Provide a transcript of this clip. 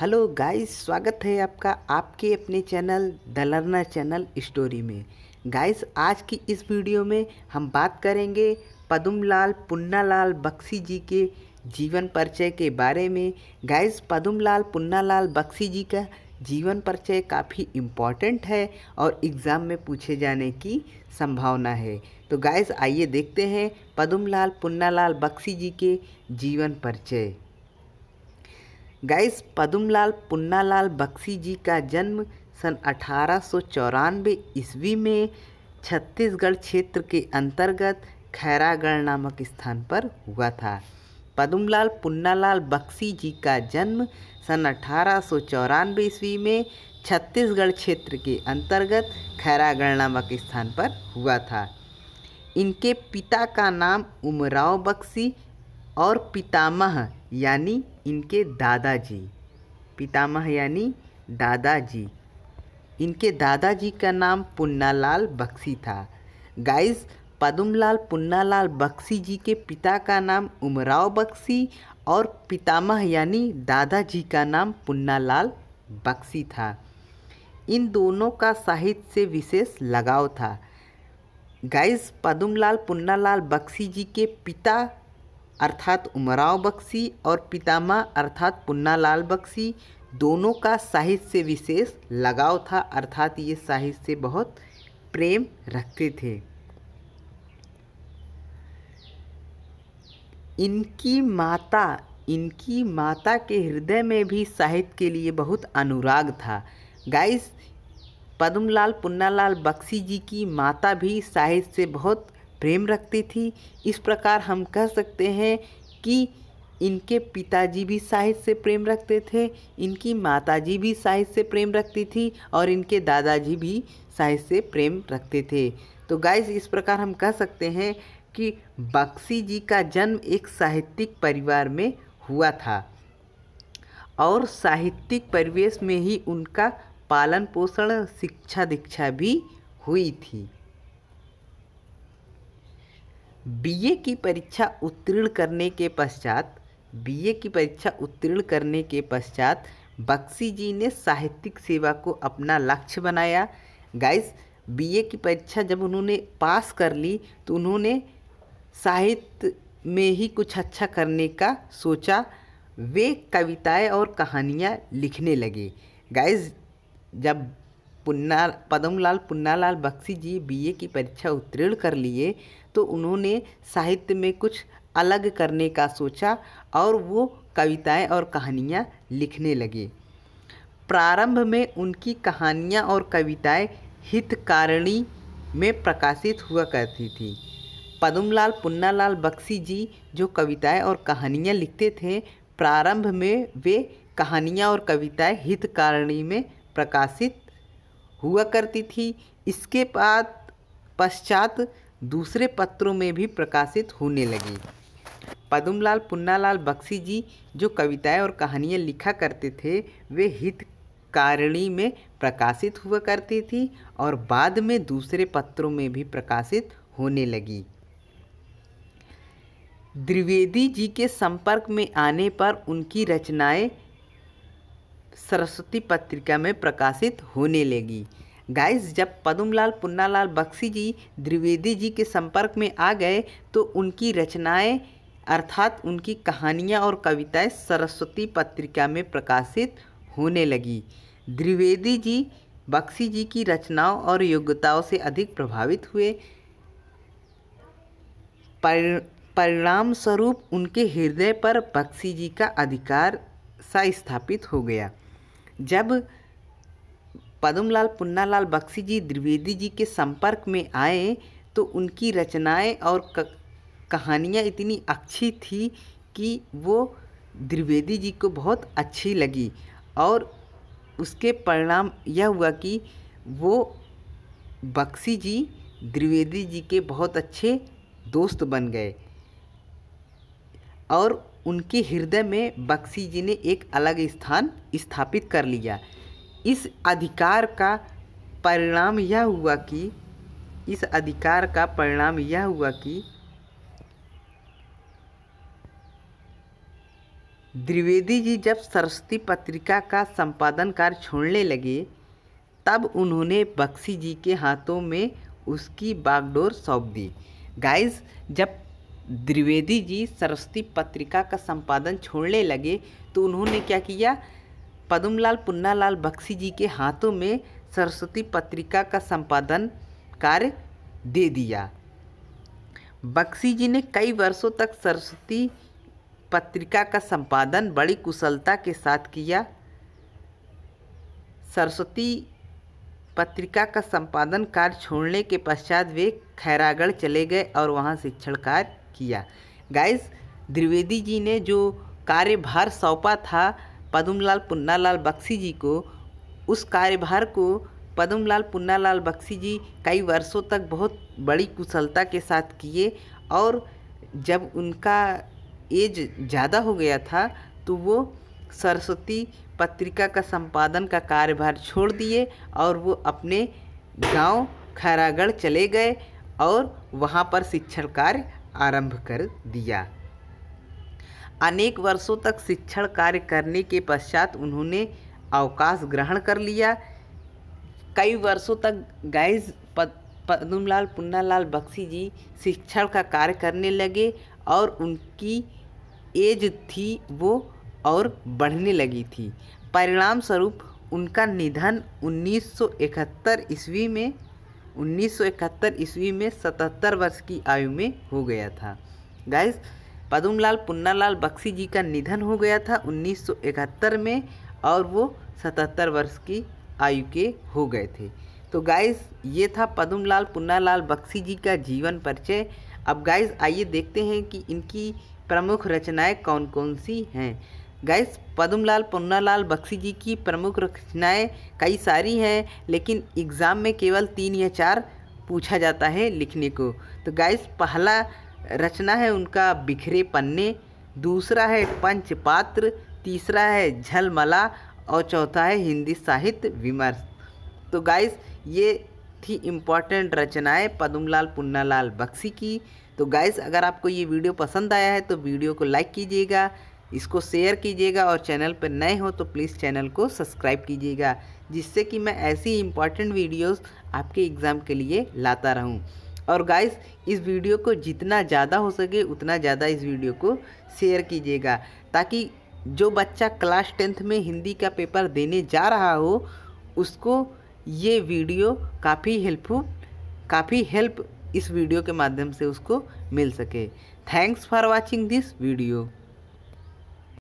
hello guys स्वागत है आपका आपके अपने चैनल दलरना चैनल स्टोरी में गाइस आज की इस वीडियो में हम बात करेंगे पदुमलाल पुन्नालाल बक्सी जी के जीवन परिचय के बारे में गाइस पदुमलाल पुन्नालाल बक्सी जी का जीवन परिचय काफ़ी इम्पॉर्टेंट है और एग्ज़ाम में पूछे जाने की संभावना है तो गाइस आइए देखते हैं पदुमलाल पुन्नालाल बक्सी जी के जीवन परिचय गैस पदुमलाल पुन्नालाल बक्सी जी का जन्म सन अठारह सौ ईस्वी में छत्तीसगढ़ क्षेत्र के अंतर्गत खैरागढ़ नामक स्थान पर हुआ था पदुमलाल पुन्नालाल बक्सी जी का जन्म सन अठारह सौ ईस्वी में छत्तीसगढ़ क्षेत्र के अंतर्गत खैरागढ़ नामक स्थान पर हुआ था इनके पिता का नाम उमराव बक्सी और पितामह यानी इनके दादाजी पितामह यानी दादाजी इनके दादाजी का नाम पुन्नालाल बख्शी था गाइस पदुमलाल पुन्नालाल बख्शी जी के पिता का नाम उमराव बख्शी और पितामह यानी दादाजी का नाम पुन्नालाल बख्शी था इन दोनों का साहित्य से विशेष लगाव था गाइस पदुमलाल पुन्नालाल बख्शी जी के पिता अर्थात उमराव बख्शी और पितामह अर्थात पुन्नालाल बख्शी दोनों का साहित्य से विशेष लगाव था अर्थात ये साहित्य से बहुत प्रेम रखते थे इनकी माता इनकी माता के हृदय में भी साहित्य के लिए बहुत अनुराग था गाइस पद्मलाल पुन्नालाल बख्शी जी की माता भी साहित्य से बहुत प्रेम रखती थी इस प्रकार हम कह सकते हैं कि इनके पिताजी भी साहित्य से प्रेम रखते थे इनकी माताजी भी साहित्य से प्रेम रखती थी और इनके दादाजी भी साहित्य से प्रेम रखते थे तो गाइज इस प्रकार हम कह सकते हैं कि बक्सी जी का जन्म एक साहित्यिक परिवार में हुआ था और साहित्यिक परिवेश में ही उनका पालन पोषण शिक्षा दीक्षा भी हुई थी बीए की परीक्षा उत्तीर्ण करने के पश्चात बीए की परीक्षा उत्तीर्ण करने के पश्चात बक्सी जी ने साहित्यिक सेवा को अपना लक्ष्य बनाया गाइस बीए की परीक्षा जब उन्होंने पास कर ली तो उन्होंने साहित्य में ही कुछ अच्छा करने का सोचा वे कविताएं और कहानियाँ लिखने लगे गाइस जब पुन्ना पदमलाल पुन्नालाल बख्शी जी बीए की परीक्षा उत्तीर्ण कर लिए तो उन्होंने साहित्य में कुछ अलग करने का सोचा और वो कविताएं और कहानियाँ लिखने लगे प्रारंभ में उनकी कहानियाँ और कविताएं हितकारिणी में प्रकाशित हुआ करती थी पदमलाल पुन्नालाल बख्शी जी जो कविताएं और कहानियाँ लिखते थे प्रारंभ में वे कहानियाँ और कविताएं हितकारिणी में प्रकाशित हुआ करती थी इसके बाद पश्चात दूसरे पत्रों में भी प्रकाशित होने लगी पदुमलाल पुन्नालाल बख्शी जी जो कविताएं और कहानियां लिखा करते थे वे हित में प्रकाशित हुआ करती थी और बाद में दूसरे पत्रों में भी प्रकाशित होने लगी द्विवेदी जी के संपर्क में आने पर उनकी रचनाएं सरस्वती पत्रिका में प्रकाशित होने लगी गाइस जब पदुमलाल पुन्नालाल बख्शी जी द्विवेदी जी के संपर्क में आ गए तो उनकी रचनाएं अर्थात उनकी कहानियां और कविताएं सरस्वती पत्रिका में प्रकाशित होने लगी द्विवेदी जी बख्शी जी की रचनाओं और योग्यताओं से अधिक प्रभावित हुए परिणाम स्वरूप उनके हृदय पर बख्शी जी का अधिकार सा स्थापित हो गया जब पदमलाल पुन्नालाल बख्शी जी द्विवेदी जी के संपर्क में आए तो उनकी रचनाएं और कहानियाँ इतनी अच्छी थी कि वो द्विवेदी जी को बहुत अच्छी लगी और उसके परिणाम यह हुआ कि वो बख्शी जी द्विवेदी जी के बहुत अच्छे दोस्त बन गए और उनके हृदय में बख्शी जी ने एक अलग स्थान स्थापित कर लिया इस अधिकार का परिणाम यह हुआ कि इस अधिकार का परिणाम यह हुआ कि द्विवेदी जी जब सरस्वती पत्रिका का संपादन कार्य छोड़ने लगे तब उन्होंने बख्शी जी के हाथों में उसकी बागडोर सौंप दी गाइस जब द्विवेदी जी सरस्वती पत्रिका का संपादन छोड़ने लगे तो उन्होंने क्या किया पदमलाल पुन्नालाल बख्शी जी के हाथों में सरस्वती पत्रिका का संपादन कार्य दे दिया बख्शी जी ने कई वर्षों तक सरस्वती पत्रिका का संपादन बड़ी कुशलता के साथ किया सरस्वती पत्रिका का संपादन कार्य छोड़ने के पश्चात वे खैरागढ़ चले गए और वहाँ शिक्षण कार्य किया गाइस द्विवेदी जी ने जो कार्यभार सौंपा था पदमलाल पुन्नालाल बख्शी जी को उस कार्यभार को पदमलाल पुन्नालाल बख्शी जी कई वर्षों तक बहुत बड़ी कुशलता के साथ किए और जब उनका एज ज़्यादा हो गया था तो वो सरस्वती पत्रिका का संपादन का कार्यभार छोड़ दिए और वो अपने गांव खैरागढ़ चले गए और वहाँ पर शिक्षण कार्य आरंभ कर दिया अनेक वर्षों तक शिक्षण कार्य करने के पश्चात उन्होंने अवकाश ग्रहण कर लिया कई वर्षों तक गैज पदमलाल पुन्नालाल बख्शी जी शिक्षण का कार्य करने लगे और उनकी एज थी वो और बढ़ने लगी थी परिणाम स्वरूप उनका निधन 1971 ईस्वी में 1971 ईस्वी में 77 वर्ष की आयु में हो गया था गाइस पदुमलाल पुन्नालाल बख्शी जी का निधन हो गया था 1971 में और वो 77 वर्ष की आयु के हो गए थे तो गाइस ये था पदुमलाल पुन्नालाल बख्शी जी का जीवन परिचय अब गाइस आइए देखते हैं कि इनकी प्रमुख रचनाएं कौन कौन सी हैं गैस पद्मलाल पुन्नालाल बख्शी जी की प्रमुख रचनाएं कई सारी हैं लेकिन एग्ज़ाम में केवल तीन या चार पूछा जाता है लिखने को तो गैस पहला रचना है उनका बिखरे पन्ने दूसरा है पंच पात्र तीसरा है झलमला और चौथा है हिंदी साहित्य विमर्श तो गाइस ये थी इम्पॉर्टेंट रचनाएं पद्मलाल पुन्नालाल बख्शी की तो गाइस अगर आपको ये वीडियो पसंद आया है तो वीडियो को लाइक कीजिएगा इसको शेयर कीजिएगा और चैनल पर नए हो तो प्लीज़ चैनल को सब्सक्राइब कीजिएगा जिससे कि मैं ऐसी इंपॉर्टेंट वीडियोस आपके एग्ज़ाम के लिए लाता रहूं और गाइस इस वीडियो को जितना ज़्यादा हो सके उतना ज़्यादा इस वीडियो को शेयर कीजिएगा ताकि जो बच्चा क्लास टेंथ में हिंदी का पेपर देने जा रहा हो उसको ये वीडियो काफ़ी हेल्पफुल काफ़ी हेल्प इस वीडियो के माध्यम से उसको मिल सके thanks for watching this video